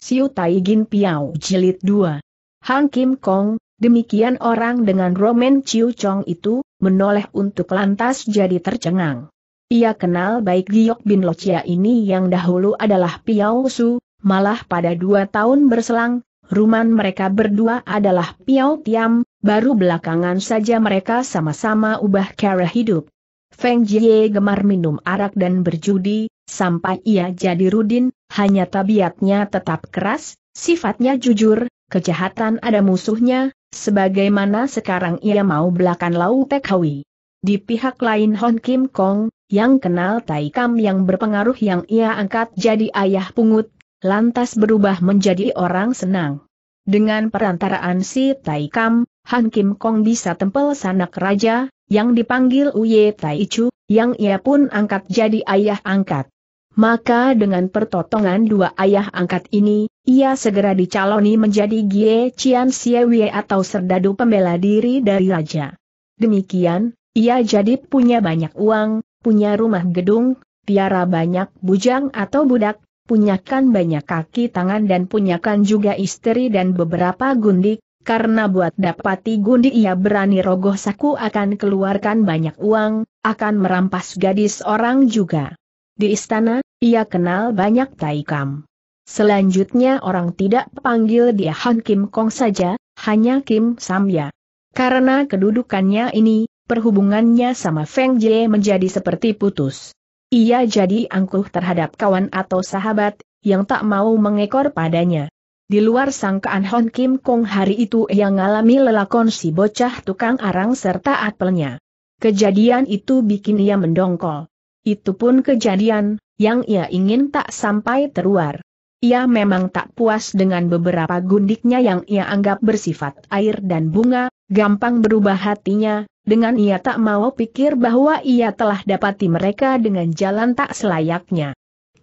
Siu Tai Gin Piao Jilid 2. Hang Kim Kong, demikian orang dengan Roman Chiu Chong itu, menoleh untuk lantas jadi tercengang. Ia kenal baik Giok Bin Locia ini yang dahulu adalah Piao Su, malah pada dua tahun berselang, rumah mereka berdua adalah Piao Tiam, baru belakangan saja mereka sama-sama ubah cara hidup. Feng Jie gemar minum arak dan berjudi, sampai ia jadi Rudin, hanya tabiatnya tetap keras, sifatnya jujur, kejahatan ada musuhnya, sebagaimana sekarang ia mau belakan Lau Tekhawi. Di pihak lain Hon Kim Kong, yang kenal Tai Kam yang berpengaruh yang ia angkat jadi ayah pungut, lantas berubah menjadi orang senang. Dengan perantaraan si Tai Kam, Han Kim Kong bisa tempel sanak raja, yang dipanggil Uye Tai Chu, yang ia pun angkat jadi ayah angkat. Maka dengan pertotongan dua ayah angkat ini, ia segera dicaloni menjadi Gie Cian Siewie atau serdadu pembela diri dari raja. Demikian, ia jadi punya banyak uang, punya rumah gedung, piara banyak bujang atau budak, punyakan banyak kaki tangan dan punyakan juga istri dan beberapa gundik, karena buat dapati gundik, ia berani rogoh saku akan keluarkan banyak uang, akan merampas gadis orang juga. Di istana, ia kenal banyak Taikam. Selanjutnya orang tidak panggil dia Han Kim Kong saja, hanya Kim Samya. Karena kedudukannya ini, perhubungannya sama Feng Jie menjadi seperti putus. Ia jadi angkuh terhadap kawan atau sahabat, yang tak mau mengekor padanya. Di luar sangkaan Hon Kim Kong hari itu ia ngalami lelakon si bocah tukang arang serta apelnya. Kejadian itu bikin ia mendongkol. Itu pun kejadian, yang ia ingin tak sampai teruar. Ia memang tak puas dengan beberapa gundiknya yang ia anggap bersifat air dan bunga, gampang berubah hatinya, dengan ia tak mau pikir bahwa ia telah dapati mereka dengan jalan tak selayaknya.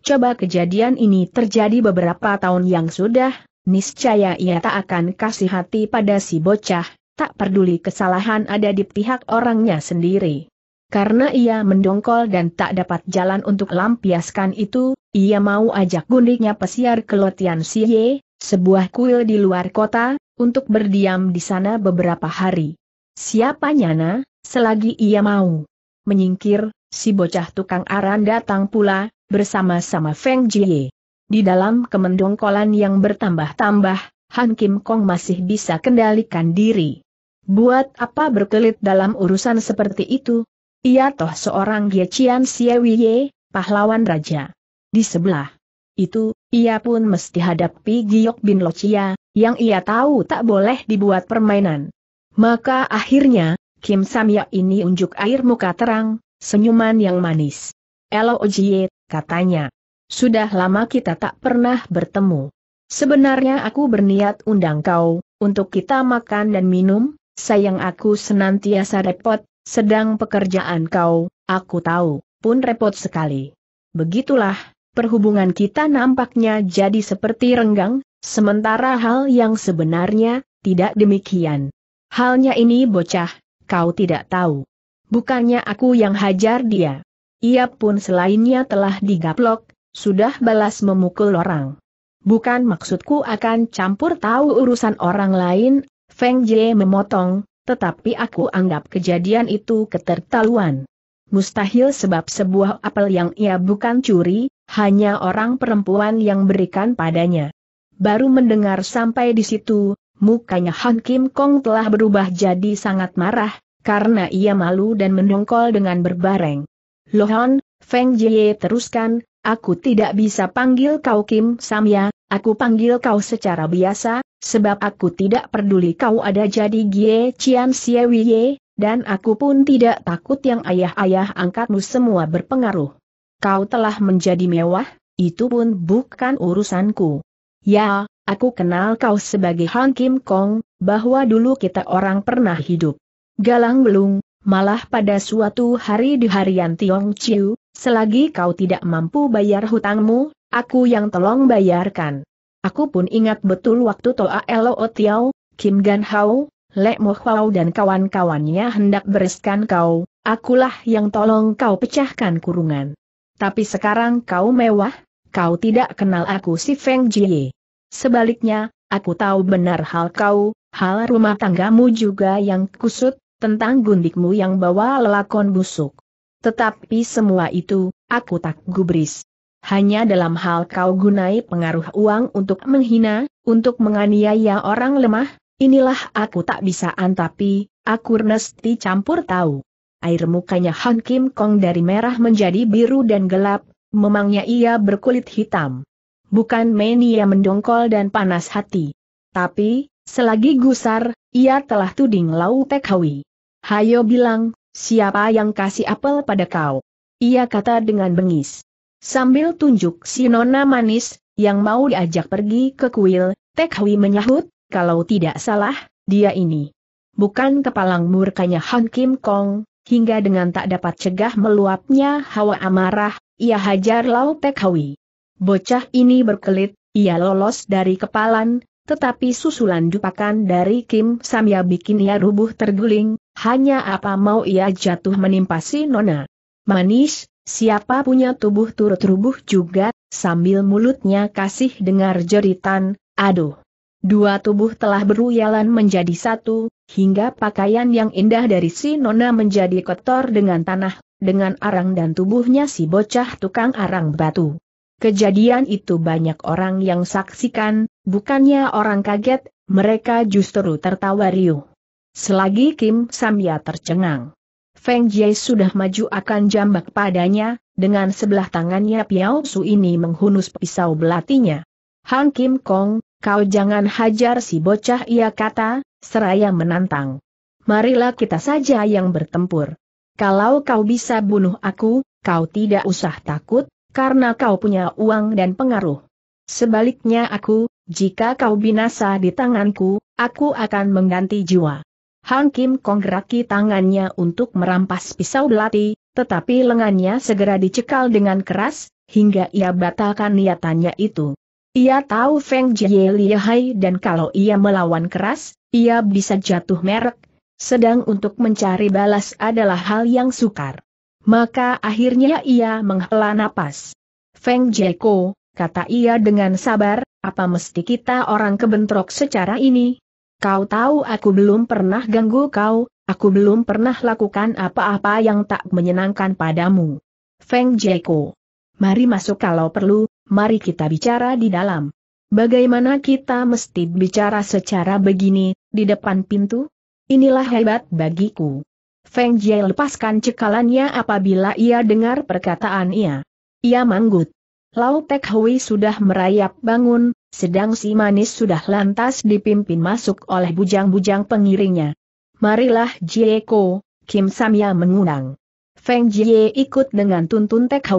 Coba kejadian ini terjadi beberapa tahun yang sudah, niscaya ia tak akan kasih hati pada si bocah, tak peduli kesalahan ada di pihak orangnya sendiri. Karena ia mendongkol dan tak dapat jalan untuk lampiaskan itu, ia mau ajak gundiknya pesiar ke Lotian Siye, sebuah kuil di luar kota, untuk berdiam di sana beberapa hari. Siapa nyana, selagi ia mau menyingkir, si bocah tukang aran datang pula, bersama-sama Feng Jie. Di dalam kemendongkolan yang bertambah-tambah, Han Kim Kong masih bisa kendalikan diri. Buat apa berkelit dalam urusan seperti itu, ia toh seorang Gecian Siewiye, pahlawan raja. Di sebelah itu, ia pun mesti hadapi Giok Bin Lochia, yang ia tahu tak boleh dibuat permainan. Maka akhirnya, Kim Samya ini unjuk air muka terang, senyuman yang manis. Elo Ojie, katanya. Sudah lama kita tak pernah bertemu. Sebenarnya aku berniat undang kau, untuk kita makan dan minum, sayang aku senantiasa repot, sedang pekerjaan kau, aku tahu, pun repot sekali. Begitulah, perhubungan kita nampaknya jadi seperti renggang, sementara hal yang sebenarnya, tidak demikian. Halnya ini bocah, kau tidak tahu. Bukannya aku yang hajar dia. Ia pun selainnya telah digaplok, sudah balas memukul orang. Bukan maksudku akan campur tahu urusan orang lain, Feng Jie memotong, tetapi aku anggap kejadian itu ketertaluan. Mustahil sebab sebuah apel yang ia bukan curi, hanya orang perempuan yang berikan padanya. Baru mendengar sampai di situ, mukanya Han Kim Kong telah berubah jadi sangat marah, karena ia malu dan mendongkol dengan berbareng. Lohon, Feng Jie teruskan, aku tidak bisa panggil kau Kim Samya, aku panggil kau secara biasa, Sebab aku tidak peduli kau ada jadi Gie Cian Siewie, dan aku pun tidak takut yang ayah-ayah angkatmu semua berpengaruh. Kau telah menjadi mewah, itu pun bukan urusanku. Ya, aku kenal kau sebagai Han Kim Kong, bahwa dulu kita orang pernah hidup. Galang belum, malah pada suatu hari di harian Tiong Chiu, selagi kau tidak mampu bayar hutangmu, aku yang tolong bayarkan. Aku pun ingat betul waktu Toa Elo Tiao, Kim Gan Hao, Le Mo Hao dan kawan-kawannya hendak bereskan kau, akulah yang tolong kau pecahkan kurungan. Tapi sekarang kau mewah, kau tidak kenal aku si Feng Jie. Sebaliknya, aku tahu benar hal kau, hal rumah tanggamu juga yang kusut, tentang gundikmu yang bawa lelakon busuk. Tetapi semua itu, aku tak gubris. Hanya dalam hal kau gunai pengaruh uang untuk menghina, untuk menganiaya orang lemah, inilah aku tak bisa antapi, aku nesti campur tahu. Air mukanya Han Kim Kong dari merah menjadi biru dan gelap, memangnya ia berkulit hitam. Bukan mania mendongkol dan panas hati. Tapi, selagi gusar, ia telah tuding Lau Hawi. Hayo bilang, siapa yang kasih apel pada kau? Ia kata dengan bengis. Sambil tunjuk si nona manis, yang mau diajak pergi ke kuil, Tek Hui menyahut, kalau tidak salah, dia ini. Bukan kepalang murkanya Han Kim Kong, hingga dengan tak dapat cegah meluapnya hawa amarah, ia hajar Lau Tek Hui. Bocah ini berkelit, ia lolos dari kepalan, tetapi susulan dupakan dari Kim Samya bikin ia rubuh terguling, hanya apa mau ia jatuh menimpa si Nona. Manis, Siapa punya tubuh turut rubuh juga, sambil mulutnya kasih dengar jeritan, aduh. Dua tubuh telah beruyalan menjadi satu, hingga pakaian yang indah dari si Nona menjadi kotor dengan tanah, dengan arang dan tubuhnya si bocah tukang arang batu. Kejadian itu banyak orang yang saksikan, bukannya orang kaget, mereka justru tertawa riuh. Selagi Kim Samya tercengang. Feng Jie sudah maju akan jambak padanya, dengan sebelah tangannya Piao Su ini menghunus pisau belatinya. Han Kim Kong, kau jangan hajar si bocah ia kata, seraya menantang. Marilah kita saja yang bertempur. Kalau kau bisa bunuh aku, kau tidak usah takut, karena kau punya uang dan pengaruh. Sebaliknya aku, jika kau binasa di tanganku, aku akan mengganti jiwa. Han Kim geraki tangannya untuk merampas pisau belati, tetapi lengannya segera dicekal dengan keras, hingga ia batalkan niatannya itu. Ia tahu Feng Jie lihai dan kalau ia melawan keras, ia bisa jatuh merek, sedang untuk mencari balas adalah hal yang sukar. Maka akhirnya ia menghela napas. Feng Ko, kata ia dengan sabar, apa mesti kita orang kebentrok secara ini? Kau tahu aku belum pernah ganggu kau, aku belum pernah lakukan apa-apa yang tak menyenangkan padamu. Feng Jieko, Mari masuk kalau perlu, mari kita bicara di dalam. Bagaimana kita mesti bicara secara begini, di depan pintu? Inilah hebat bagiku. Feng Jie lepaskan cekalannya apabila ia dengar perkataan ia. Ia manggut. Lau Tek Hui sudah merayap bangun, sedang si manis sudah lantas dipimpin masuk oleh bujang-bujang pengiringnya. Marilah Jieko, Kim Samya mengundang. Feng Jie ikut dengan tuntun Tek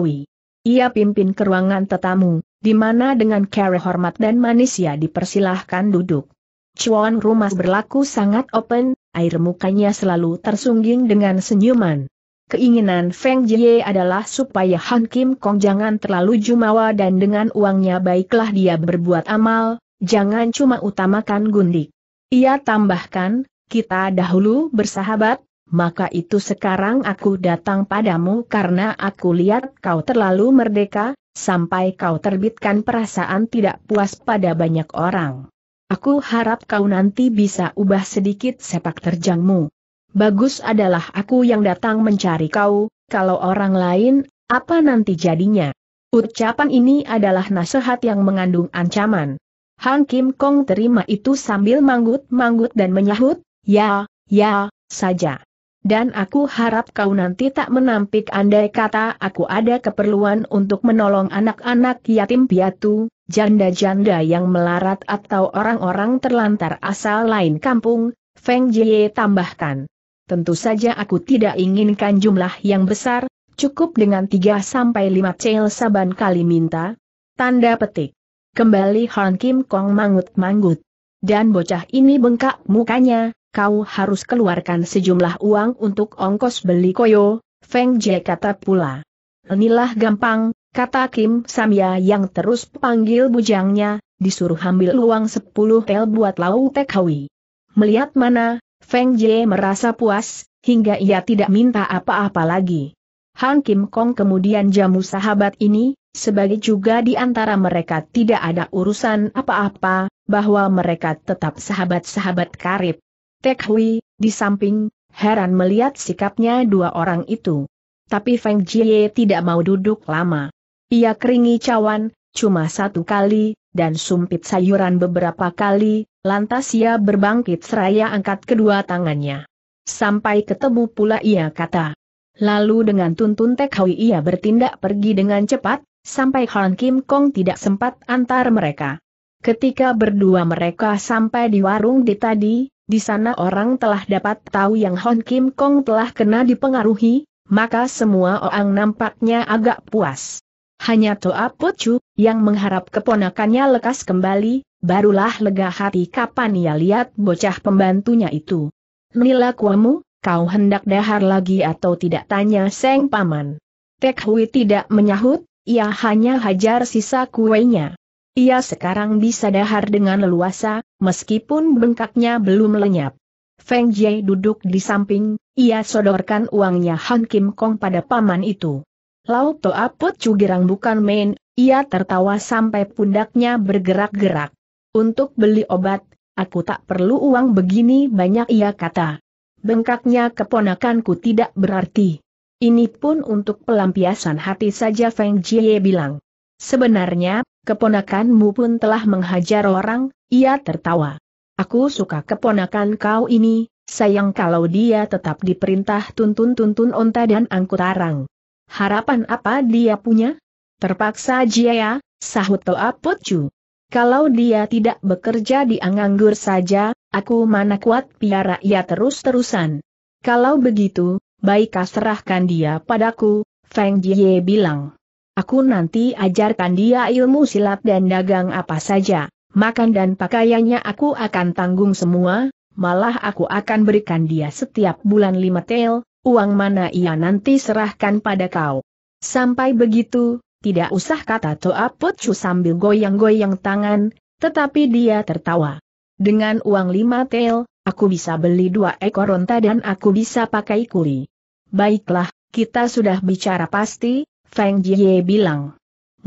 Ia pimpin ke ruangan tetamu, di mana dengan cara hormat dan manisnya dipersilahkan duduk. Cuan rumah berlaku sangat open, air mukanya selalu tersungging dengan senyuman. Keinginan Feng Jie adalah supaya Han Kim Kong jangan terlalu jumawa dan dengan uangnya baiklah dia berbuat amal, jangan cuma utamakan gundik. Ia tambahkan, kita dahulu bersahabat, maka itu sekarang aku datang padamu karena aku lihat kau terlalu merdeka, sampai kau terbitkan perasaan tidak puas pada banyak orang. Aku harap kau nanti bisa ubah sedikit sepak terjangmu. Bagus adalah aku yang datang mencari kau, kalau orang lain, apa nanti jadinya? Ucapan ini adalah nasihat yang mengandung ancaman. Hang Kim Kong terima itu sambil manggut-manggut dan menyahut, ya, ya, saja. Dan aku harap kau nanti tak menampik andai kata aku ada keperluan untuk menolong anak-anak yatim piatu, janda-janda yang melarat atau orang-orang terlantar asal lain kampung, Feng Jie tambahkan. Tentu saja aku tidak inginkan jumlah yang besar, cukup dengan 3 sampai 5 cel saban kali minta. Tanda petik. Kembali Han Kim Kong mangut mangut Dan bocah ini bengkak mukanya, kau harus keluarkan sejumlah uang untuk ongkos beli koyo, Feng Jie kata pula. Inilah gampang, kata Kim Samya yang terus panggil bujangnya, disuruh ambil uang 10 tel buat lau tekhawi. Melihat mana, Feng Jie merasa puas, hingga ia tidak minta apa-apa lagi. Han Kim Kong kemudian jamu sahabat ini, sebagai juga di antara mereka tidak ada urusan apa-apa, bahwa mereka tetap sahabat-sahabat karib. Tek Hui, di samping, heran melihat sikapnya dua orang itu. Tapi Feng Jie tidak mau duduk lama. Ia keringi cawan, cuma satu kali, dan sumpit sayuran beberapa kali, lantas ia berbangkit seraya angkat kedua tangannya. Sampai ketemu pula ia kata. Lalu dengan tuntun Tek Hui ia bertindak pergi dengan cepat, sampai Han Kim Kong tidak sempat antar mereka. Ketika berdua mereka sampai di warung di tadi, di sana orang telah dapat tahu yang Hon Kim Kong telah kena dipengaruhi, maka semua orang nampaknya agak puas. Hanya Toa Pocu, yang mengharap keponakannya lekas kembali, barulah lega hati kapan ia lihat bocah pembantunya itu. Nila kuamu, kau hendak dahar lagi atau tidak tanya Seng Paman. Tek Hui tidak menyahut, ia hanya hajar sisa kuenya. Ia sekarang bisa dahar dengan leluasa, meskipun bengkaknya belum lenyap. Feng Jie duduk di samping, ia sodorkan uangnya Han Kim Kong pada paman itu. Lauto Apot Cugirang bukan main, ia tertawa sampai pundaknya bergerak-gerak. Untuk beli obat, aku tak perlu uang begini banyak ia kata. Bengkaknya keponakanku tidak berarti. Ini pun untuk pelampiasan hati saja Feng Jie bilang. Sebenarnya, keponakanmu pun telah menghajar orang, ia tertawa. Aku suka keponakan kau ini, sayang kalau dia tetap diperintah tuntun-tuntun onta dan angkut arang. Harapan apa dia punya? Terpaksa Jia, ya, sahut Toa Pocu. Kalau dia tidak bekerja di anganggur saja, aku mana kuat piara ia terus-terusan. Kalau begitu, baiklah serahkan dia padaku, Feng Jie bilang. Aku nanti ajarkan dia ilmu silat dan dagang apa saja, makan dan pakaiannya aku akan tanggung semua, malah aku akan berikan dia setiap bulan lima tel, uang mana ia nanti serahkan pada kau. Sampai begitu, tidak usah kata Toa Pocu sambil goyang-goyang tangan, tetapi dia tertawa. Dengan uang lima tel, aku bisa beli dua ekor ronta dan aku bisa pakai kuli. Baiklah, kita sudah bicara pasti, Feng Jie bilang.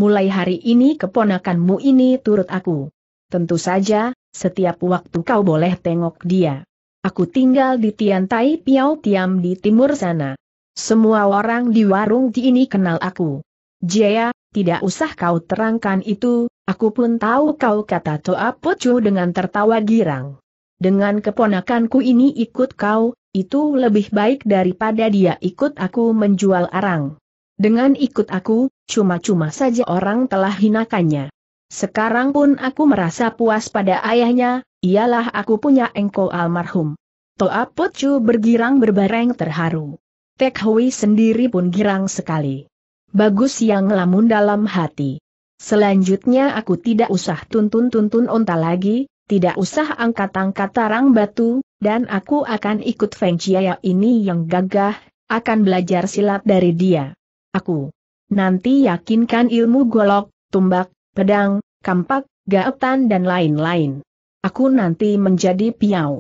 Mulai hari ini keponakanmu ini turut aku. Tentu saja, setiap waktu kau boleh tengok dia. Aku tinggal di Tiantai Piau Tiam di timur sana. Semua orang di warung di ini kenal aku. Jaya, tidak usah kau terangkan itu, aku pun tahu kau kata Toa Pocu dengan tertawa girang. Dengan keponakanku ini ikut kau, itu lebih baik daripada dia ikut aku menjual arang. Dengan ikut aku, cuma-cuma saja orang telah hinakannya. Sekarang pun aku merasa puas pada ayahnya, Ialah aku punya engkau almarhum. Toa Pocu bergirang berbareng terharu. Tek Hui sendiri pun girang sekali. Bagus yang ngelamun dalam hati. Selanjutnya aku tidak usah tuntun-tuntun onta lagi, tidak usah angkat-angkat tarang batu, dan aku akan ikut Feng Chiaya ini yang gagah, akan belajar silat dari dia. Aku nanti yakinkan ilmu golok, tumbak, pedang, kampak, gaetan dan lain-lain. Aku nanti menjadi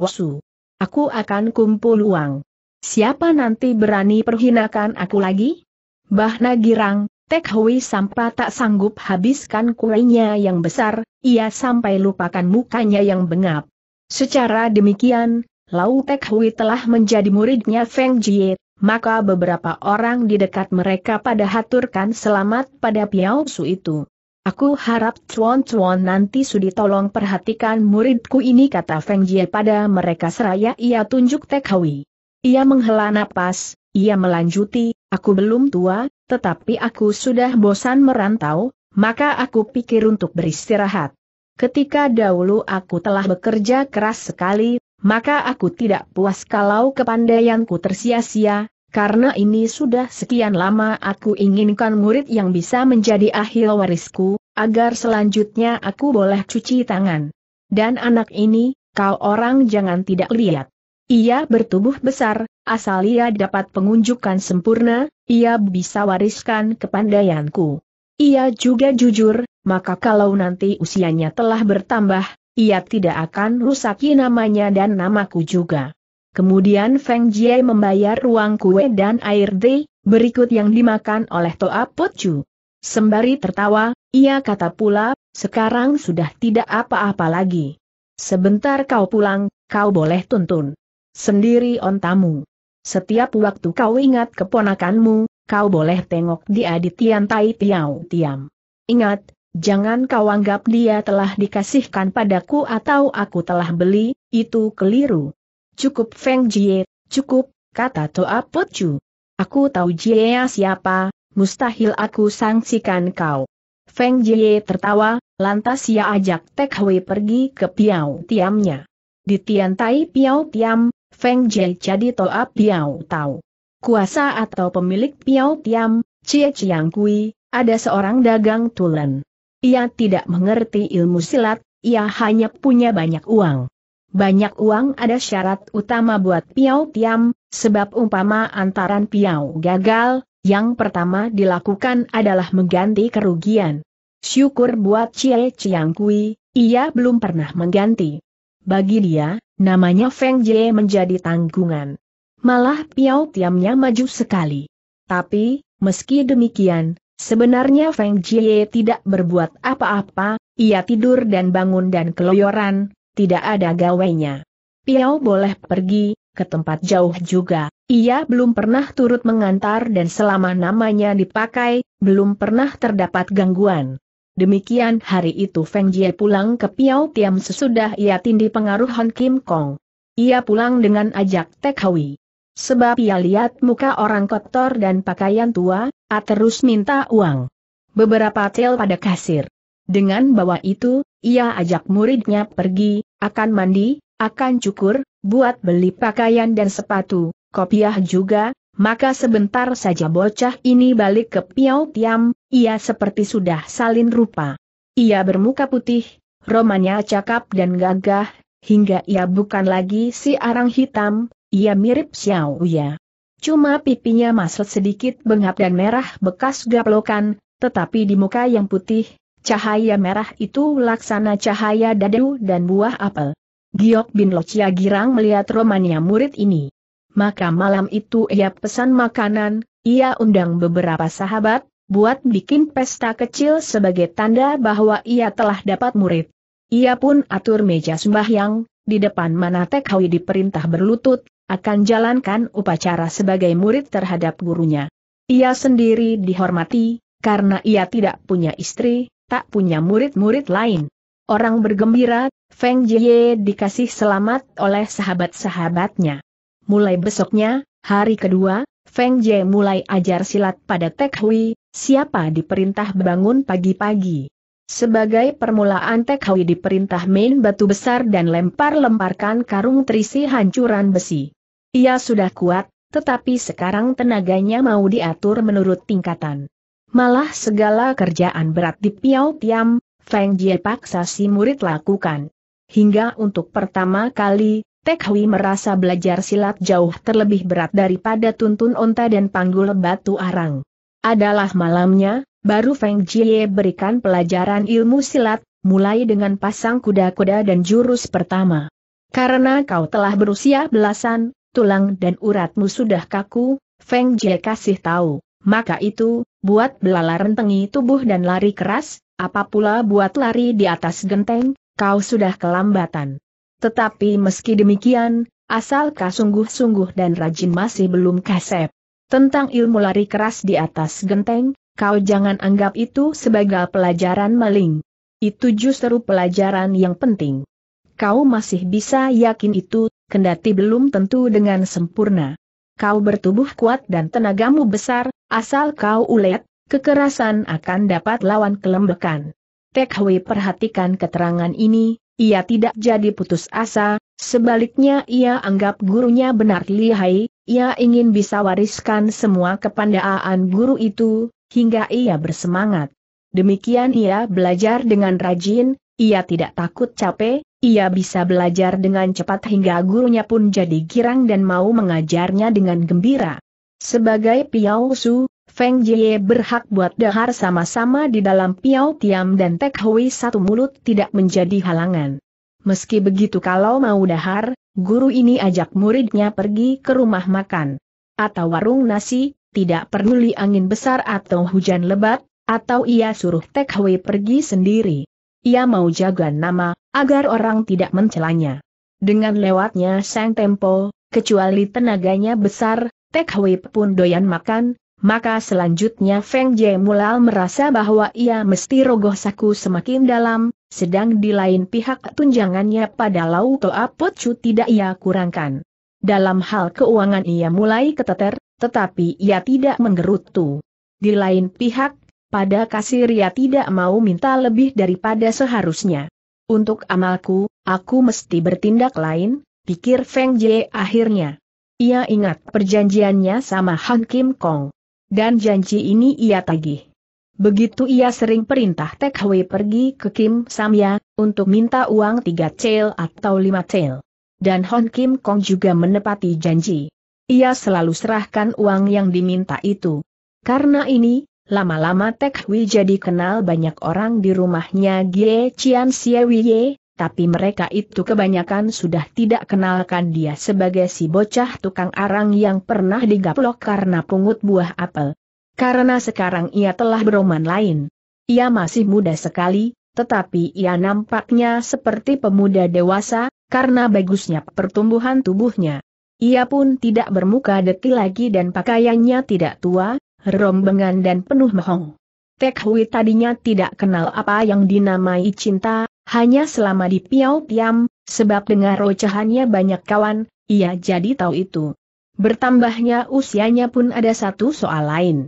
Su. Aku akan kumpul uang. Siapa nanti berani perhinakan aku lagi? Bah Nagirang, Tek Hui sampai tak sanggup habiskan kuenya yang besar, ia sampai lupakan mukanya yang bengap. Secara demikian, Lau Tek Hui telah menjadi muridnya Feng Jie, maka beberapa orang di dekat mereka pada haturkan selamat pada Piao Su itu. Aku harap cuan-cuan nanti sudi tolong perhatikan muridku ini kata Feng Jie pada mereka seraya ia tunjuk Tek Hui. Ia menghela napas, ia melanjuti, aku belum tua, tetapi aku sudah bosan merantau, maka aku pikir untuk beristirahat. Ketika dahulu aku telah bekerja keras sekali, maka aku tidak puas kalau kepandaianku tersia-sia, karena ini sudah sekian lama aku inginkan murid yang bisa menjadi ahli warisku, agar selanjutnya aku boleh cuci tangan. Dan anak ini, kau orang jangan tidak lihat. Ia bertubuh besar, asal ia dapat pengunjukan sempurna, ia bisa wariskan kepandaianku. Ia juga jujur, maka kalau nanti usianya telah bertambah, ia tidak akan rusaki namanya dan namaku juga. Kemudian Feng Jie membayar ruang kue dan air teh, berikut yang dimakan oleh Toa Pocu. Sembari tertawa, ia kata pula, sekarang sudah tidak apa-apa lagi. Sebentar kau pulang, kau boleh tuntun. Sendiri ontamu. Setiap waktu kau ingat keponakanmu, kau boleh tengok di Aditian Tai Tiau Tiam. Ingat, jangan kau anggap dia telah dikasihkan padaku atau aku telah beli, itu keliru. Cukup Feng Jie, cukup, kata Toa Pocu. Aku tahu Jie siapa, mustahil aku sanksikan kau. Feng Jie tertawa, lantas ia ajak Tek Hui pergi ke Piau Tiamnya. Di Tiantai Piau Tiam, Feng Jie jadi Toa Piau tahu. Kuasa atau pemilik Piau Tiam, Cie Chiang Kui, ada seorang dagang tulen. Ia tidak mengerti ilmu silat, ia hanya punya banyak uang banyak uang ada syarat utama buat Piau Tiam, sebab umpama antaran Piau gagal, yang pertama dilakukan adalah mengganti kerugian. Syukur buat Cie Ciang Kui, ia belum pernah mengganti. Bagi dia, namanya Feng Jie menjadi tanggungan. Malah Piau Tiamnya maju sekali. Tapi, meski demikian, Sebenarnya Feng Jie tidak berbuat apa-apa, ia tidur dan bangun dan keloyoran, tidak ada gawainya. Piao boleh pergi, ke tempat jauh juga. Ia belum pernah turut mengantar dan selama namanya dipakai, belum pernah terdapat gangguan. Demikian hari itu Feng Jie pulang ke Piao Tiam sesudah ia tindih pengaruh Hon Kim Kong. Ia pulang dengan ajak Tek Hui. Sebab ia lihat muka orang kotor dan pakaian tua, A terus minta uang. Beberapa tel pada kasir. Dengan bawa itu, ia ajak muridnya pergi, akan mandi, akan cukur, buat beli pakaian dan sepatu, kopiah juga, maka sebentar saja bocah ini balik ke Piau Tiam, ia seperti sudah salin rupa. Ia bermuka putih, romanya cakap dan gagah, hingga ia bukan lagi si arang hitam, ia mirip Xiao Uya. Cuma pipinya masuk sedikit bengap dan merah bekas gaplokan, tetapi di muka yang putih, Cahaya merah itu laksana cahaya dadu dan buah apel. Giok Bin Locia girang melihat romannya murid ini. Maka malam itu ia pesan makanan, ia undang beberapa sahabat, buat bikin pesta kecil sebagai tanda bahwa ia telah dapat murid. Ia pun atur meja sembahyang, di depan mana Tekhawi diperintah berlutut, akan jalankan upacara sebagai murid terhadap gurunya. Ia sendiri dihormati, karena ia tidak punya istri, tak punya murid-murid lain. Orang bergembira, Feng Jie dikasih selamat oleh sahabat-sahabatnya. Mulai besoknya, hari kedua, Feng Jie mulai ajar silat pada Tek Hui, siapa diperintah bangun pagi-pagi. Sebagai permulaan Tek Hui diperintah main batu besar dan lempar-lemparkan karung terisi hancuran besi. Ia sudah kuat, tetapi sekarang tenaganya mau diatur menurut tingkatan. Malah segala kerjaan berat di piao Tiam, Feng Jie paksa si murid lakukan. Hingga untuk pertama kali, Tek Hui merasa belajar silat jauh terlebih berat daripada tuntun onta dan panggul batu arang. Adalah malamnya, baru Feng Jie berikan pelajaran ilmu silat, mulai dengan pasang kuda-kuda dan jurus pertama. Karena kau telah berusia belasan, tulang dan uratmu sudah kaku, Feng Jie kasih tahu, maka itu, buat belalar rentengi tubuh dan lari keras, apa pula buat lari di atas genteng, kau sudah kelambatan. Tetapi meski demikian, asal kau sungguh-sungguh dan rajin masih belum kasep. Tentang ilmu lari keras di atas genteng, kau jangan anggap itu sebagai pelajaran maling. Itu justru pelajaran yang penting. Kau masih bisa yakin itu, kendati belum tentu dengan sempurna. Kau bertubuh kuat dan tenagamu besar, Asal kau ulet, kekerasan akan dapat lawan kelembekan. Tek Hui perhatikan keterangan ini, ia tidak jadi putus asa, sebaliknya ia anggap gurunya benar lihai, ia ingin bisa wariskan semua kepandaan guru itu, hingga ia bersemangat. Demikian ia belajar dengan rajin, ia tidak takut capek, ia bisa belajar dengan cepat hingga gurunya pun jadi girang dan mau mengajarnya dengan gembira. Sebagai Piao Su, Feng Jie berhak buat dahar sama-sama di dalam Piao Tiam dan Tek Hui satu mulut tidak menjadi halangan. Meski begitu kalau mau dahar, guru ini ajak muridnya pergi ke rumah makan. Atau warung nasi, tidak peduli angin besar atau hujan lebat, atau ia suruh Tek Hui pergi sendiri. Ia mau jaga nama, agar orang tidak mencelanya. Dengan lewatnya sang tempo, kecuali tenaganya besar, Tek Hui pun doyan makan, maka selanjutnya Feng Jie mulai merasa bahwa ia mesti rogoh saku semakin dalam, sedang di lain pihak tunjangannya pada Lau Toa Chu tidak ia kurangkan. Dalam hal keuangan ia mulai keteter, tetapi ia tidak menggerutu. Di lain pihak, pada kasir ia tidak mau minta lebih daripada seharusnya. Untuk amalku, aku mesti bertindak lain, pikir Feng Jie akhirnya. Ia ingat perjanjiannya sama Han Kim Kong. Dan janji ini ia tagih. Begitu ia sering perintah Tek Hwe pergi ke Kim Samya, untuk minta uang tiga cel atau lima cel. Dan Hon Kim Kong juga menepati janji. Ia selalu serahkan uang yang diminta itu. Karena ini, lama-lama Tek Hwe jadi kenal banyak orang di rumahnya Gie Chian Siewie, tapi mereka itu kebanyakan sudah tidak kenalkan dia sebagai si bocah tukang arang yang pernah digaplok karena pungut buah apel. Karena sekarang ia telah beroman lain. Ia masih muda sekali, tetapi ia nampaknya seperti pemuda dewasa, karena bagusnya pertumbuhan tubuhnya. Ia pun tidak bermuka deki lagi dan pakaiannya tidak tua, rombengan dan penuh mehong. Tek Hui tadinya tidak kenal apa yang dinamai cinta, hanya selama di Piau Piam, sebab dengar rocahannya banyak kawan, ia jadi tahu itu. Bertambahnya usianya pun ada satu soal lain.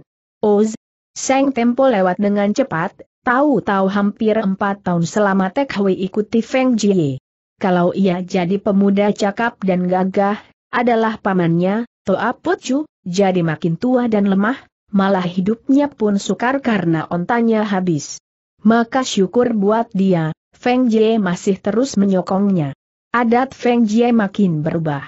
Oz, Seng Tempo lewat dengan cepat, tahu-tahu hampir empat tahun selama Tek Hui ikuti Feng Jie. Kalau ia jadi pemuda cakap dan gagah, adalah pamannya, Toa Pocu, jadi makin tua dan lemah, malah hidupnya pun sukar karena ontanya habis. Maka syukur buat dia, Feng Jie masih terus menyokongnya. Adat Feng Jie makin berubah.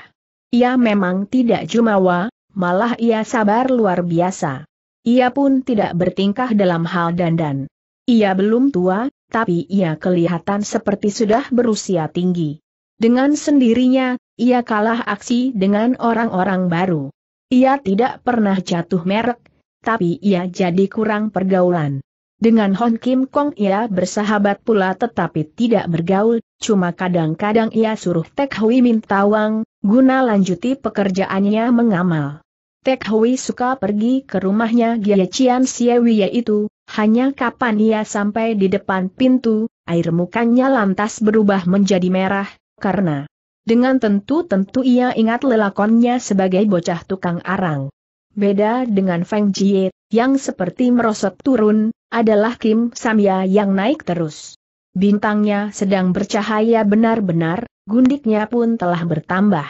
Ia memang tidak jumawa, malah ia sabar luar biasa. Ia pun tidak bertingkah dalam hal dandan. Ia belum tua, tapi ia kelihatan seperti sudah berusia tinggi. Dengan sendirinya, ia kalah aksi dengan orang-orang baru. Ia tidak pernah jatuh merek, tapi ia jadi kurang pergaulan. Dengan Hon Kim Kong ia bersahabat pula tetapi tidak bergaul, cuma kadang-kadang ia suruh Tek Hui minta uang, guna lanjuti pekerjaannya mengamal. Tek Hui suka pergi ke rumahnya Gia Cian Siewi yaitu, hanya kapan ia sampai di depan pintu, air mukanya lantas berubah menjadi merah, karena dengan tentu-tentu ia ingat lelakonnya sebagai bocah tukang arang. Beda dengan Feng Jie, yang seperti merosot turun, adalah Kim Samya yang naik terus. Bintangnya sedang bercahaya benar-benar, gundiknya pun telah bertambah.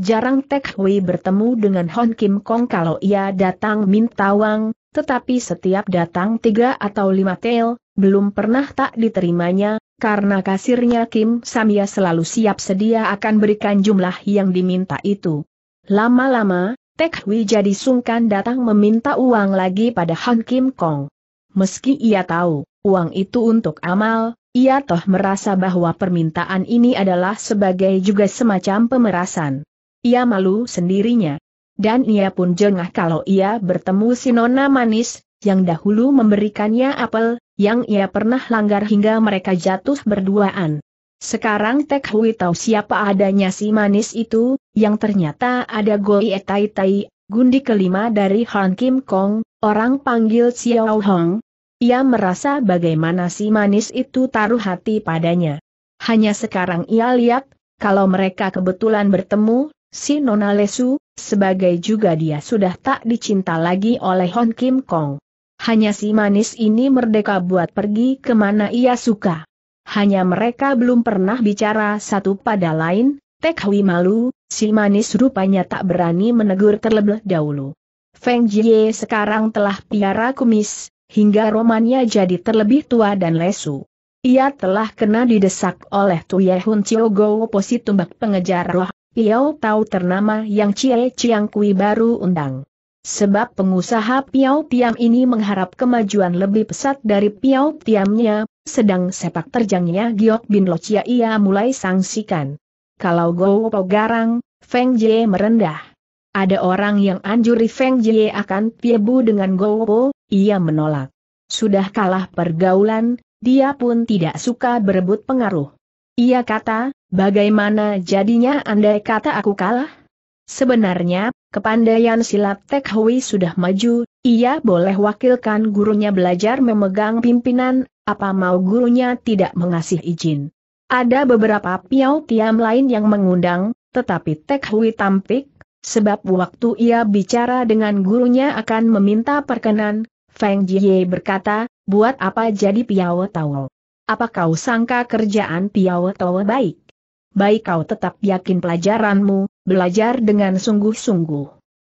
Jarang Tek Hui bertemu dengan Hon Kim Kong kalau ia datang minta uang, tetapi setiap datang tiga atau lima tel, belum pernah tak diterimanya, karena kasirnya Kim Samya selalu siap sedia akan berikan jumlah yang diminta itu. Lama-lama, Tek Hui jadi sungkan datang meminta uang lagi pada Hon Kim Kong. Meski ia tahu, uang itu untuk amal, ia toh merasa bahwa permintaan ini adalah sebagai juga semacam pemerasan. Ia malu sendirinya. Dan ia pun jengah kalau ia bertemu si nona manis, yang dahulu memberikannya apel, yang ia pernah langgar hingga mereka jatuh berduaan. Sekarang Tek Hui tahu siapa adanya si manis itu, yang ternyata ada Goi Etai Tai, gundi kelima dari Han Kim Kong, orang panggil Xiao Hong. Ia merasa bagaimana si manis itu taruh hati padanya. Hanya sekarang ia lihat, kalau mereka kebetulan bertemu, si Nona Lesu, sebagai juga dia sudah tak dicinta lagi oleh Hon Kim Kong. Hanya si manis ini merdeka buat pergi kemana ia suka. Hanya mereka belum pernah bicara satu pada lain, Tek Hui malu, si manis rupanya tak berani menegur terlebih dahulu. Feng Jie sekarang telah piara kumis, hingga romannya jadi terlebih tua dan lesu. Ia telah kena didesak oleh Tuye Hun Chiu Go Posi tumbak pengejar roh, Piao Tau ternama yang Cie Chiang Kui baru undang. Sebab pengusaha Piao Tiam ini mengharap kemajuan lebih pesat dari Piao Tiamnya, sedang sepak terjangnya Giok Bin Chia ia mulai sangsikan kalau Gowo garang, Feng Jie merendah. Ada orang yang anjuri Feng Jie akan piebu dengan Gowo, ia menolak. Sudah kalah pergaulan, dia pun tidak suka berebut pengaruh. Ia kata, bagaimana jadinya andai kata aku kalah? Sebenarnya, kepandaian silat Tek Hui sudah maju, ia boleh wakilkan gurunya belajar memegang pimpinan, apa mau gurunya tidak mengasih izin. Ada beberapa piau tiam lain yang mengundang, tetapi Tek Hui tampik, sebab waktu ia bicara dengan gurunya akan meminta perkenan, Feng Jie berkata, buat apa jadi piau tau? Apa kau sangka kerjaan piau tau baik? Baik kau tetap yakin pelajaranmu, belajar dengan sungguh-sungguh.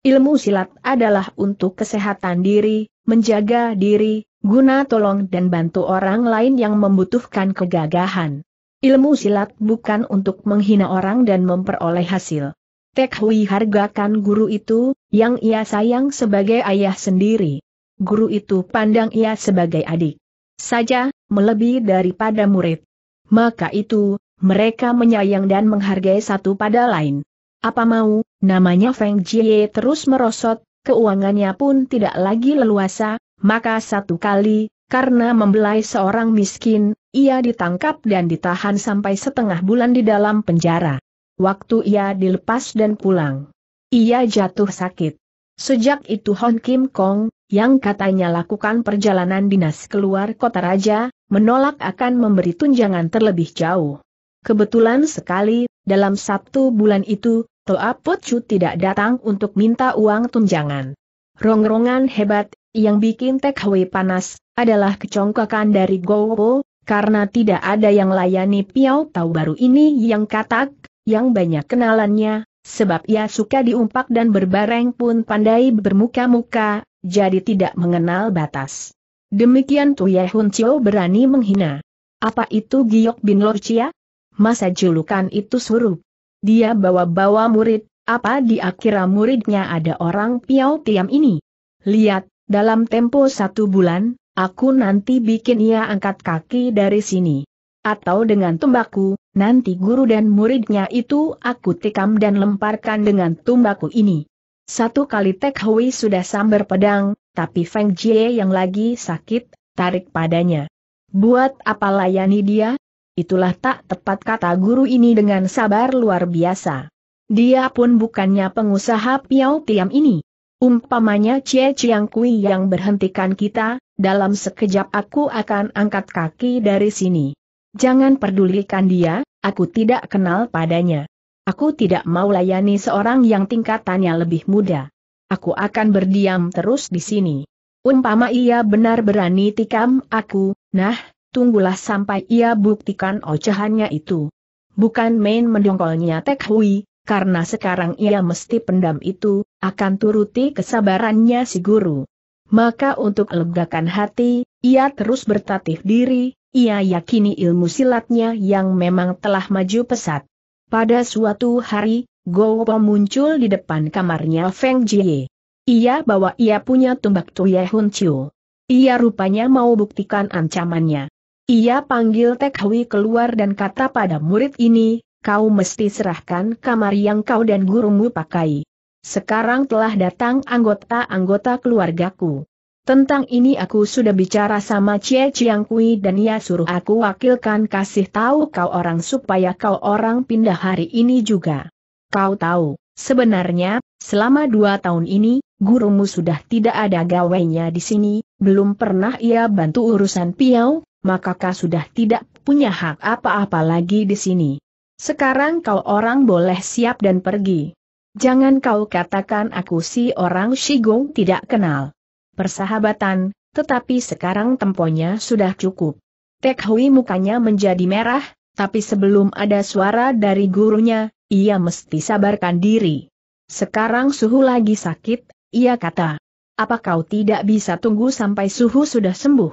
Ilmu silat adalah untuk kesehatan diri, menjaga diri, guna tolong dan bantu orang lain yang membutuhkan kegagahan. Ilmu silat bukan untuk menghina orang dan memperoleh hasil. Tek Hui hargakan guru itu, yang ia sayang sebagai ayah sendiri. Guru itu pandang ia sebagai adik. Saja, melebihi daripada murid. Maka itu, mereka menyayang dan menghargai satu pada lain. Apa mau, namanya Feng Jie terus merosot, keuangannya pun tidak lagi leluasa, maka satu kali, karena membelai seorang miskin, ia ditangkap dan ditahan sampai setengah bulan di dalam penjara. Waktu ia dilepas dan pulang, ia jatuh sakit. Sejak itu Hon Kim Kong, yang katanya lakukan perjalanan dinas keluar kota raja, menolak akan memberi tunjangan terlebih jauh. Kebetulan sekali, dalam Sabtu bulan itu, Toa Pocu tidak datang untuk minta uang tunjangan. Rongrongan hebat, yang bikin Tek Hwe panas, adalah kecongkakan dari Gowo, karena tidak ada yang layani Piau Tau baru ini yang katak, yang banyak kenalannya, sebab ia suka diumpak dan berbareng pun pandai bermuka-muka, jadi tidak mengenal batas. Demikian Tuye Hun Chiu berani menghina. Apa itu Giok Bin Lorcia? Masa julukan itu suruh. Dia bawa-bawa murid, apa di akhir muridnya ada orang Piau Tiam ini? Lihat, dalam tempo satu bulan, Aku nanti bikin ia angkat kaki dari sini. Atau dengan tumbaku, nanti guru dan muridnya itu aku tikam dan lemparkan dengan tumbaku ini. Satu kali Tek Hui sudah sambar pedang, tapi Feng Jie yang lagi sakit, tarik padanya. Buat apa layani dia? Itulah tak tepat kata guru ini dengan sabar luar biasa. Dia pun bukannya pengusaha piao Tiam ini. Umpamanya Cie Chiang Kui yang berhentikan kita, dalam sekejap aku akan angkat kaki dari sini. Jangan pedulikan dia, aku tidak kenal padanya. Aku tidak mau layani seorang yang tingkatannya lebih muda. Aku akan berdiam terus di sini. Umpama ia benar berani tikam aku, nah, tunggulah sampai ia buktikan ocehannya itu. Bukan main mendongkolnya Tek Hui, karena sekarang ia mesti pendam itu, akan turuti kesabarannya si guru. Maka untuk legakan hati, ia terus bertatih diri, ia yakini ilmu silatnya yang memang telah maju pesat. Pada suatu hari, Gowo muncul di depan kamarnya Feng Jie. Ia bawa ia punya tombak Tuye Hun Chiu. Ia rupanya mau buktikan ancamannya. Ia panggil Tek Hui keluar dan kata pada murid ini, kau mesti serahkan kamar yang kau dan gurumu pakai. Sekarang telah datang anggota-anggota keluargaku. Tentang ini aku sudah bicara sama Cie Chiang Kui dan ia suruh aku wakilkan kasih tahu kau orang supaya kau orang pindah hari ini juga. Kau tahu, sebenarnya, selama dua tahun ini, gurumu sudah tidak ada gawainya di sini, belum pernah ia bantu urusan piau, maka kau sudah tidak punya hak apa-apa lagi di sini. Sekarang kau orang boleh siap dan pergi. Jangan kau katakan aku si orang Shigong tidak kenal. Persahabatan, tetapi sekarang temponya sudah cukup. Tek Hui mukanya menjadi merah, tapi sebelum ada suara dari gurunya, ia mesti sabarkan diri. Sekarang suhu lagi sakit, ia kata. Apa kau tidak bisa tunggu sampai suhu sudah sembuh?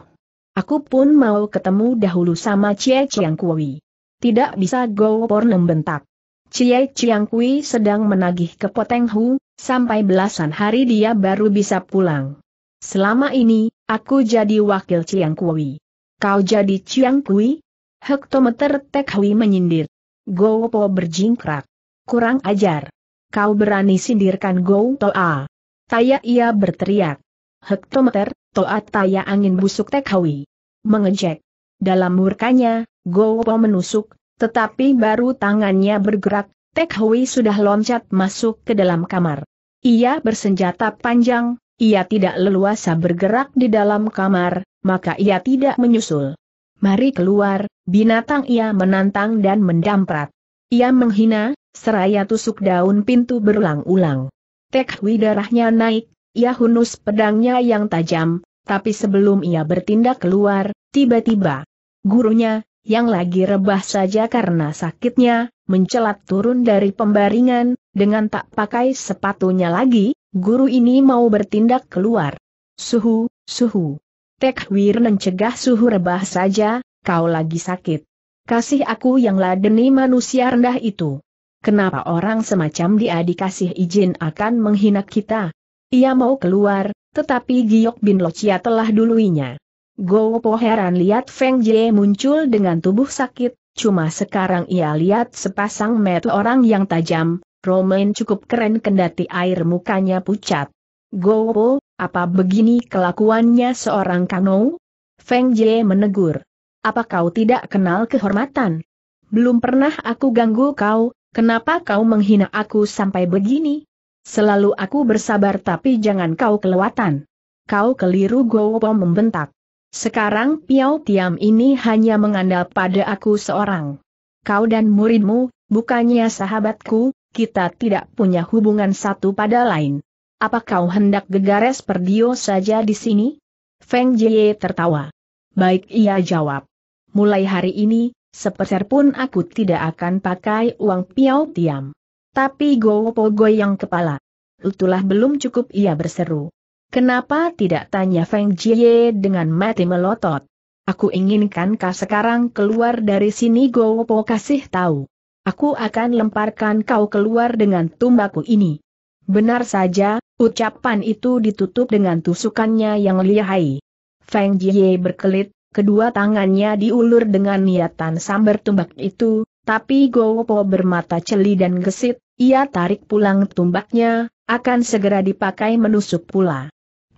Aku pun mau ketemu dahulu sama Cie Chiang Kui. Tidak bisa Go Por membentak. Cie Chiang Kui sedang menagih ke Poteng Hu, sampai belasan hari dia baru bisa pulang. Selama ini, aku jadi wakil Chiang Kui. Kau jadi Chiang Kui? Hektometer Tek Hui menyindir. Gopo berjingkrak. Kurang ajar. Kau berani sindirkan Go Toa. Taya ia berteriak. Hektometer, Toa Taya angin busuk Tek Hui. Mengejek. Dalam murkanya, Gopo menusuk, tetapi baru tangannya bergerak, Tek Hui sudah loncat masuk ke dalam kamar. Ia bersenjata panjang, ia tidak leluasa bergerak di dalam kamar, maka ia tidak menyusul. Mari keluar, binatang ia menantang dan mendamprat. Ia menghina, seraya tusuk daun pintu berulang-ulang. Tek Hui darahnya naik, ia hunus pedangnya yang tajam, tapi sebelum ia bertindak keluar, tiba-tiba gurunya, yang lagi rebah saja karena sakitnya, mencelat turun dari pembaringan, dengan tak pakai sepatunya lagi, guru ini mau bertindak keluar. Suhu, suhu. Tekwir mencegah suhu rebah saja, kau lagi sakit. Kasih aku yang ladeni manusia rendah itu. Kenapa orang semacam dia dikasih izin akan menghina kita? Ia mau keluar, tetapi Giok Bin Lochia telah duluinya. Go Po heran lihat Feng Jie muncul dengan tubuh sakit, cuma sekarang ia lihat sepasang mata orang yang tajam, Roman cukup keren kendati air mukanya pucat. Go apa begini kelakuannya seorang kano? Feng Jie menegur. Apa kau tidak kenal kehormatan? Belum pernah aku ganggu kau, kenapa kau menghina aku sampai begini? Selalu aku bersabar tapi jangan kau kelewatan. Kau keliru Gowo membentak. Sekarang Piao Tiam ini hanya mengandal pada aku seorang. Kau dan muridmu, bukannya sahabatku, kita tidak punya hubungan satu pada lain. Apa kau hendak gegares perdio saja di sini? Feng Jie tertawa. Baik ia jawab. Mulai hari ini, sepeser pun aku tidak akan pakai uang Piao Tiam. Tapi Go goyang yang kepala. Itulah belum cukup ia berseru. Kenapa tidak tanya Feng Jie dengan mati melotot? Aku inginkan kau sekarang keluar dari sini Gopo kasih tahu. Aku akan lemparkan kau keluar dengan tumbaku ini. Benar saja, ucapan itu ditutup dengan tusukannya yang lihai. Feng Jie berkelit, kedua tangannya diulur dengan niatan sambar tumbak itu, tapi Gopo bermata celi dan gesit, ia tarik pulang tumbaknya, akan segera dipakai menusuk pula.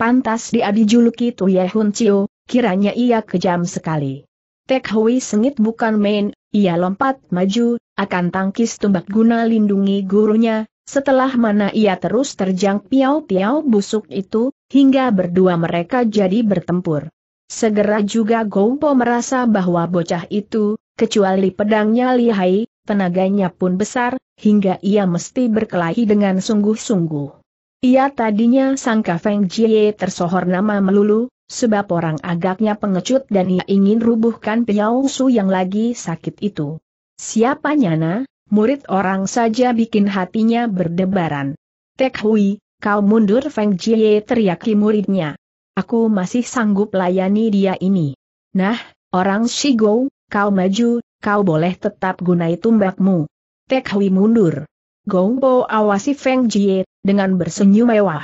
Pantas dia dijuluki Tuye Hun Chiu, kiranya ia kejam sekali. Tek Hui sengit bukan main, ia lompat maju, akan tangkis tumbak guna lindungi gurunya, setelah mana ia terus terjang piau-piau busuk itu, hingga berdua mereka jadi bertempur. Segera juga Gompo merasa bahwa bocah itu, kecuali pedangnya lihai, tenaganya pun besar, hingga ia mesti berkelahi dengan sungguh-sungguh. Ia tadinya sangka Feng Jie tersohor nama melulu, sebab orang agaknya pengecut dan ia ingin rubuhkan Piao Su yang lagi sakit itu. Siapa nyana, murid orang saja bikin hatinya berdebaran. Tek Hui, kau mundur Feng Jie teriaki muridnya. Aku masih sanggup layani dia ini. Nah, orang Shigo, kau maju, kau boleh tetap gunai tumbakmu. Tek Hui mundur. Gombo awasi Feng Jie, dengan bersenyum mewah.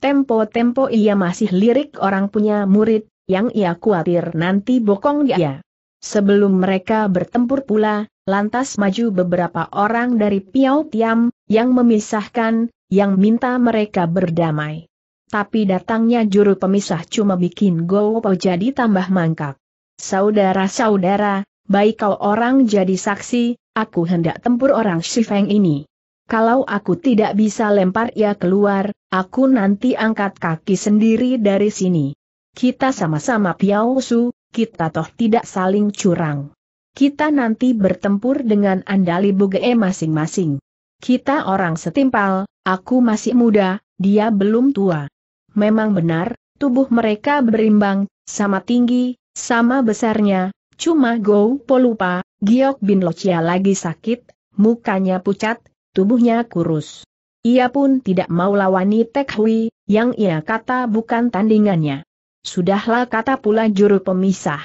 Tempo-tempo ia masih lirik orang punya murid, yang ia khawatir nanti bokong dia. Sebelum mereka bertempur pula, lantas maju beberapa orang dari Piau Tiam, yang memisahkan, yang minta mereka berdamai. Tapi datangnya juru pemisah cuma bikin Gowo jadi tambah mangkak. Saudara-saudara, baik kau orang jadi saksi, aku hendak tempur orang Shifeng ini. Kalau aku tidak bisa lempar ia keluar, aku nanti angkat kaki sendiri dari sini. Kita sama-sama piausu, kita toh tidak saling curang. Kita nanti bertempur dengan andali buge masing-masing. Kita orang setimpal, aku masih muda, dia belum tua. Memang benar, tubuh mereka berimbang, sama tinggi, sama besarnya, cuma Go Polupa, Giok Bin Locia lagi sakit, mukanya pucat, tubuhnya kurus. Ia pun tidak mau lawani Tek Hui, yang ia kata bukan tandingannya. Sudahlah kata pula juru pemisah.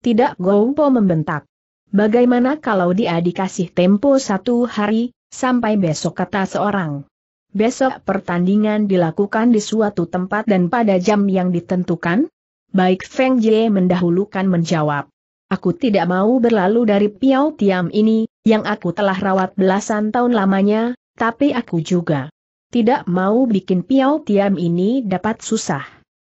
Tidak Gompo membentak. Bagaimana kalau dia dikasih tempo satu hari, sampai besok kata seorang. Besok pertandingan dilakukan di suatu tempat dan pada jam yang ditentukan? Baik Feng Jie mendahulukan menjawab. Aku tidak mau berlalu dari Piau Tiam ini, yang aku telah rawat belasan tahun lamanya, tapi aku juga tidak mau bikin piau tiam ini dapat susah.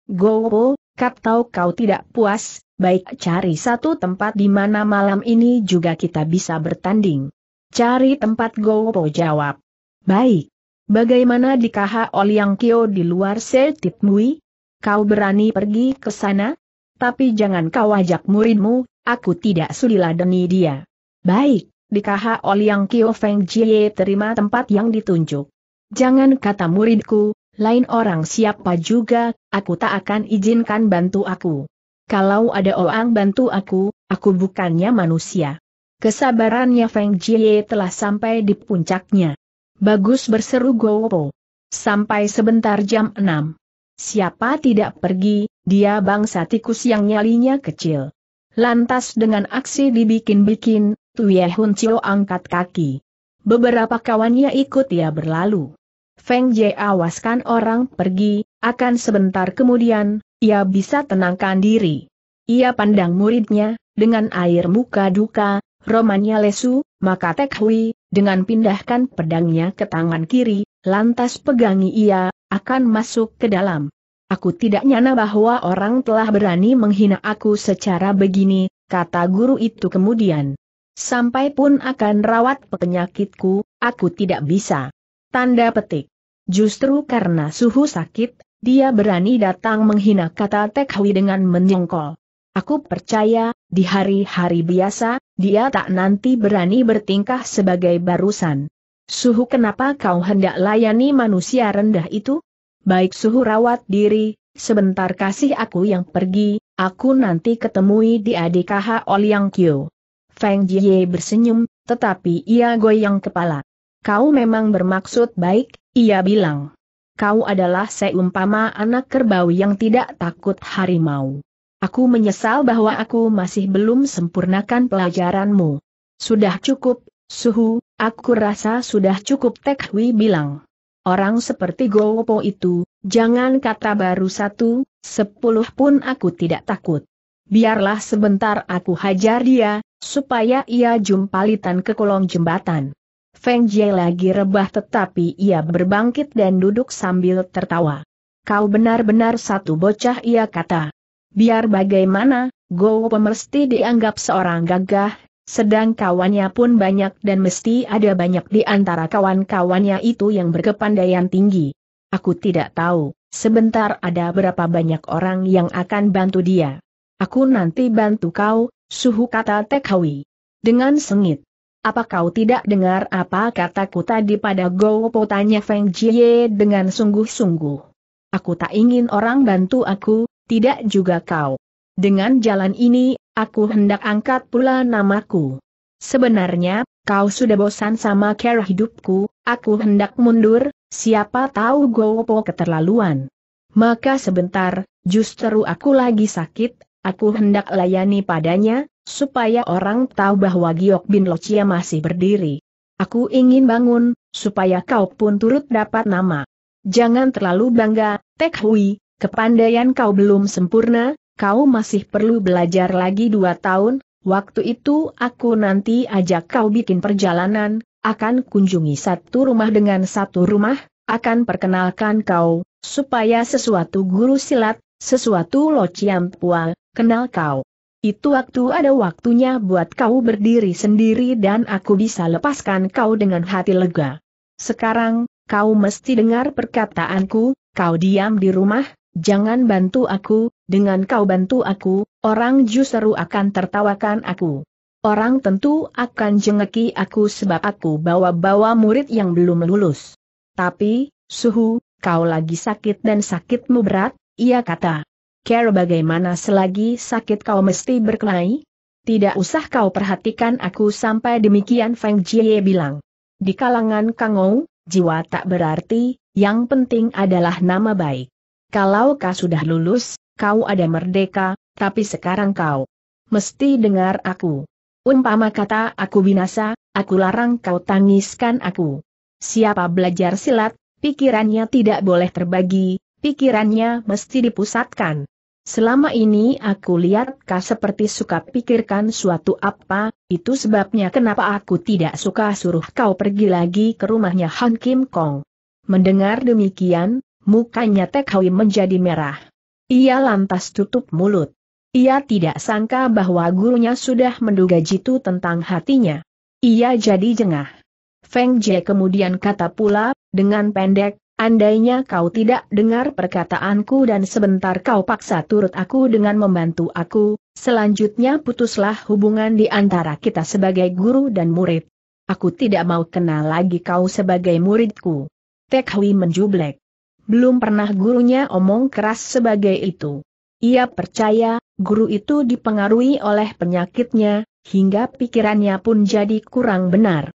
Gowo, kap tahu kau tidak puas, baik cari satu tempat di mana malam ini juga kita bisa bertanding. Cari tempat Gowo jawab. Baik. Bagaimana di KH Oliang Kyo di luar Seltip Mui? Kau berani pergi ke sana? Tapi jangan kau ajak muridmu, aku tidak suliladeni dia. Baik di KH Oliang Kio Feng Jie terima tempat yang ditunjuk. Jangan kata muridku, lain orang siapa juga, aku tak akan izinkan bantu aku. Kalau ada orang bantu aku, aku bukannya manusia. Kesabarannya Feng Jie telah sampai di puncaknya. Bagus berseru Gowo. Sampai sebentar jam 6. Siapa tidak pergi, dia bangsa tikus yang nyalinya kecil. Lantas dengan aksi dibikin-bikin, Tuye Hun Chiu angkat kaki. Beberapa kawannya ikut ia berlalu. Feng Jie awaskan orang pergi, akan sebentar kemudian, ia bisa tenangkan diri. Ia pandang muridnya, dengan air muka duka, romannya lesu, maka Tek Hui, dengan pindahkan pedangnya ke tangan kiri, lantas pegangi ia, akan masuk ke dalam. Aku tidak nyana bahwa orang telah berani menghina aku secara begini, kata guru itu kemudian. Sampai pun akan rawat penyakitku, aku tidak bisa. Tanda petik. Justru karena suhu sakit, dia berani datang menghina kata Tekwi dengan menyongkol. Aku percaya, di hari-hari biasa, dia tak nanti berani bertingkah sebagai barusan. Suhu kenapa kau hendak layani manusia rendah itu? Baik suhu rawat diri, sebentar kasih aku yang pergi, aku nanti ketemui di adik KH Oliang Kyo. Feng Jie bersenyum, tetapi ia goyang kepala. Kau memang bermaksud baik, ia bilang. Kau adalah seumpama anak kerbau yang tidak takut harimau. Aku menyesal bahwa aku masih belum sempurnakan pelajaranmu. Sudah cukup, Suhu, aku rasa sudah cukup Tek Hui bilang. Orang seperti Gopo itu, jangan kata baru satu, sepuluh pun aku tidak takut. Biarlah sebentar aku hajar dia, supaya ia jumpalitan ke kolong jembatan. Feng Jie lagi rebah tetapi ia berbangkit dan duduk sambil tertawa. Kau benar-benar satu bocah ia kata. Biar bagaimana, Go Pemersti dianggap seorang gagah, sedang kawannya pun banyak dan mesti ada banyak di antara kawan-kawannya itu yang berkepandaian tinggi. Aku tidak tahu, sebentar ada berapa banyak orang yang akan bantu dia. Aku nanti bantu kau, suhu kata Tekhawi. Dengan sengit. Apa kau tidak dengar apa kataku tadi pada Gopo tanya Feng Jie dengan sungguh-sungguh. Aku tak ingin orang bantu aku, tidak juga kau. Dengan jalan ini, aku hendak angkat pula namaku. Sebenarnya, kau sudah bosan sama cara hidupku, aku hendak mundur, siapa tahu Gopo keterlaluan. Maka sebentar, justru aku lagi sakit, Aku hendak layani padanya, supaya orang tahu bahwa Giok Bin Locia masih berdiri. Aku ingin bangun, supaya kau pun turut dapat nama. Jangan terlalu bangga, Tek Hui, kepandaian kau belum sempurna, kau masih perlu belajar lagi dua tahun, waktu itu aku nanti ajak kau bikin perjalanan, akan kunjungi satu rumah dengan satu rumah, akan perkenalkan kau, supaya sesuatu guru silat, sesuatu Lo Chiam Pua, kenal kau. Itu waktu ada waktunya buat kau berdiri sendiri dan aku bisa lepaskan kau dengan hati lega. Sekarang, kau mesti dengar perkataanku, kau diam di rumah, jangan bantu aku, dengan kau bantu aku, orang justru akan tertawakan aku. Orang tentu akan jengeki aku sebab aku bawa-bawa murid yang belum lulus. Tapi, suhu, kau lagi sakit dan sakitmu berat, ia kata, Care bagaimana selagi sakit kau mesti berkelahi? Tidak usah kau perhatikan aku sampai demikian Feng Jie bilang. Di kalangan Kangou, jiwa tak berarti, yang penting adalah nama baik. Kalau kau sudah lulus, kau ada merdeka, tapi sekarang kau mesti dengar aku. Umpama kata aku binasa, aku larang kau tangiskan aku. Siapa belajar silat, pikirannya tidak boleh terbagi, pikirannya mesti dipusatkan. Selama ini aku lihat kau seperti suka pikirkan suatu apa, itu sebabnya kenapa aku tidak suka suruh kau pergi lagi ke rumahnya Han Kim Kong. Mendengar demikian, mukanya Tek Hui menjadi merah. Ia lantas tutup mulut. Ia tidak sangka bahwa gurunya sudah menduga jitu tentang hatinya. Ia jadi jengah. Feng Jie kemudian kata pula, dengan pendek, Andainya kau tidak dengar perkataanku dan sebentar kau paksa turut aku dengan membantu aku, selanjutnya putuslah hubungan di antara kita sebagai guru dan murid. Aku tidak mau kenal lagi kau sebagai muridku. Tek Hui menjublek. Belum pernah gurunya omong keras sebagai itu. Ia percaya, guru itu dipengaruhi oleh penyakitnya, hingga pikirannya pun jadi kurang benar.